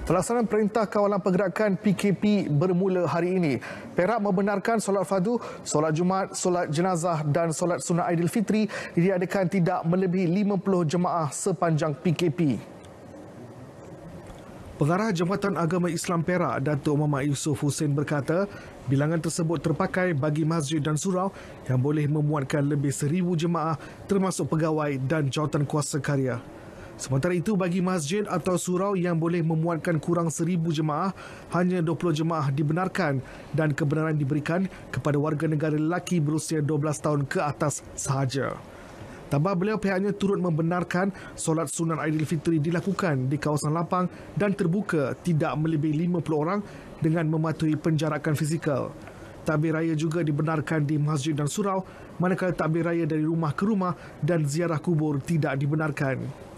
Pelaksanaan Perintah Kawalan Pergerakan PKP bermula hari ini. Perak membenarkan solat fadu, solat Jumaat, solat jenazah dan solat sunnah Aidilfitri diadakan tidak melebihi 50 jemaah sepanjang PKP. Pengarah Jabatan Agama Islam Perak, Datuk Muhammad Yusof Hussein berkata, bilangan tersebut terpakai bagi masjid dan surau yang boleh memuatkan lebih seribu jemaah termasuk pegawai dan jawatan kuasa karya. Sementara itu, bagi masjid atau surau yang boleh memuatkan kurang seribu jemaah, hanya 20 jemaah dibenarkan dan kebenaran diberikan kepada warga negara lelaki berusia 12 tahun ke atas sahaja. Tambah beliau pihaknya turut membenarkan solat sunan Aidilfitri dilakukan di kawasan lapang dan terbuka tidak melebihi 50 orang dengan mematuhi penjarakan fizikal. Tabir raya juga dibenarkan di masjid dan surau, manakala tabir raya dari rumah ke rumah dan ziarah kubur tidak dibenarkan.